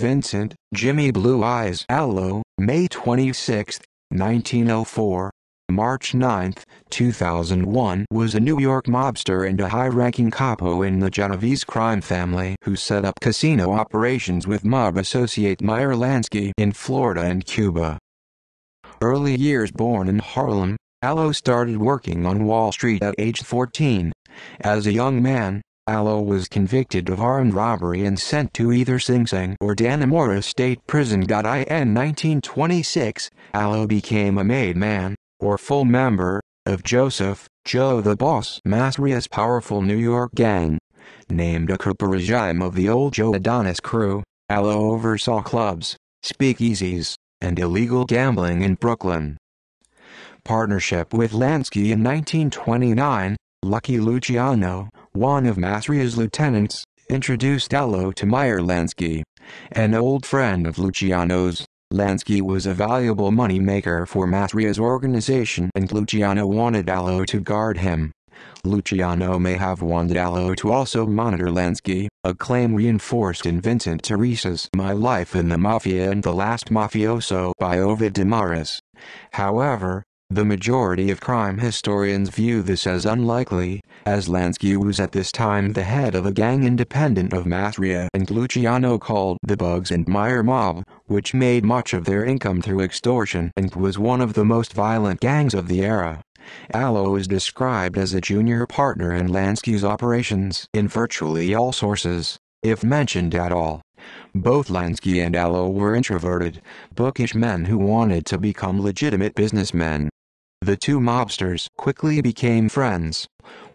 Vincent, Jimmy Blue Eyes Allo, May 26, 1904. March 9, 2001 was a New York mobster and a high-ranking capo in the Genovese crime family who set up casino operations with mob associate Meyer Lansky in Florida and Cuba. Early years born in Harlem, Allo started working on Wall Street at age 14. As a young man, Allo was convicted of armed robbery and sent to either Sing Sing or Dannemora State Prison. In 1926, Allo became a made man, or full member, of Joseph, Joe the Boss Masria's powerful New York gang. Named a regime of the old Joe Adonis crew, Allo oversaw clubs, speakeasies, and illegal gambling in Brooklyn. Partnership with Lansky in 1929, Lucky Luciano, one of Masria's lieutenants, introduced Allo to Meyer Lansky, an old friend of Luciano's. Lansky was a valuable moneymaker for Masria's organization and Luciano wanted Allo to guard him. Luciano may have wanted Allo to also monitor Lansky, a claim reinforced in Vincent Teresa's My Life in the Mafia and the Last Mafioso by Ovid Damaris. However, the majority of crime historians view this as unlikely, as Lansky was at this time the head of a gang independent of Mathria and Luciano called the Bugs and Meyer Mob, which made much of their income through extortion and was one of the most violent gangs of the era. Allo is described as a junior partner in Lansky's operations in virtually all sources, if mentioned at all. Both Lansky and Allo were introverted, bookish men who wanted to become legitimate businessmen. The two mobsters quickly became friends.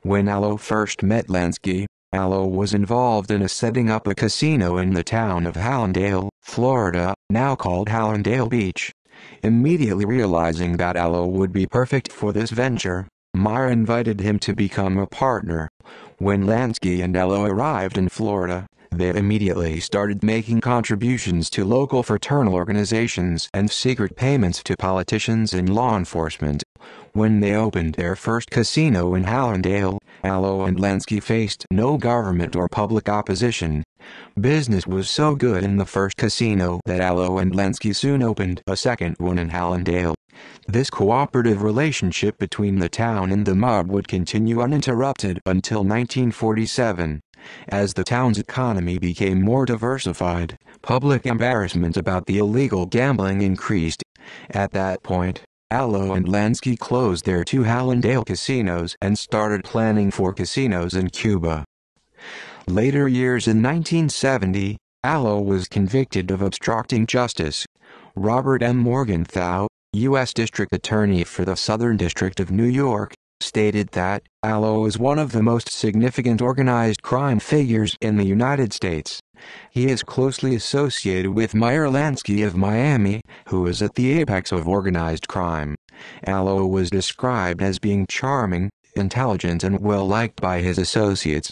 When Allo first met Lansky, Allo was involved in a setting up a casino in the town of Hallandale, Florida, now called Hallandale Beach. Immediately realizing that Allo would be perfect for this venture, Meyer invited him to become a partner. When Lansky and Allo arrived in Florida, they immediately started making contributions to local fraternal organizations and secret payments to politicians and law enforcement. When they opened their first casino in Hallandale, Allo and Lansky faced no government or public opposition. Business was so good in the first casino that Allo and Lansky soon opened a second one in Hallandale. This cooperative relationship between the town and the mob would continue uninterrupted until 1947, as the town's economy became more diversified, public embarrassment about the illegal gambling increased. At that point, Allo and Lansky closed their two Hallandale casinos and started planning for casinos in Cuba. Later years in 1970, Allo was convicted of obstructing justice. Robert M. Morgenthau, U.S. District Attorney for the Southern District of New York, stated that Allo is one of the most significant organized crime figures in the United States. He is closely associated with Meyer Lansky of Miami, who is at the apex of organized crime. Allo was described as being charming, intelligent and well liked by his associates.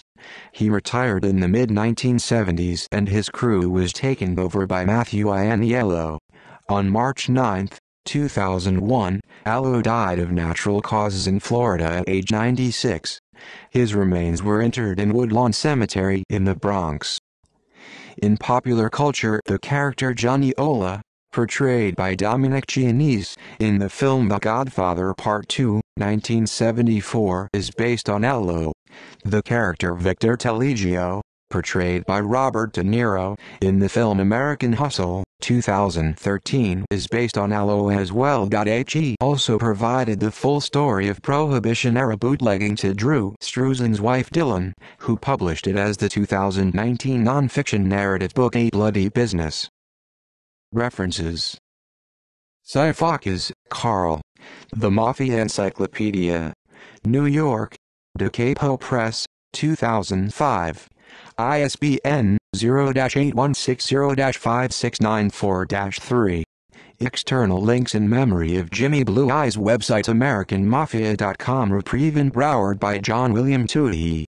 He retired in the mid-1970s and his crew was taken over by Matthew Aniello. On March 9, 2001, Allo died of natural causes in Florida at age 96. His remains were interred in Woodlawn Cemetery in the Bronx. In popular culture, the character Johnny Ola, portrayed by Dominic Chianese in the film The Godfather Part II 1974, is based on Allo. The character Victor Telegio, portrayed by Robert De Niro, in the film American Hustle, 2013 is based on Aloe as well. He also provided the full story of Prohibition era bootlegging to Drew Struzan's wife Dylan, who published it as the 2019 nonfiction narrative book A Bloody Business. References Saifakis, Carl. The Mafia Encyclopedia. New York. Capo Press, 2005. ISBN 0-8160-5694-3. External links in memory of Jimmy Blue Eyes website AmericanMafia.com Reprieve and Broward by John William Toohey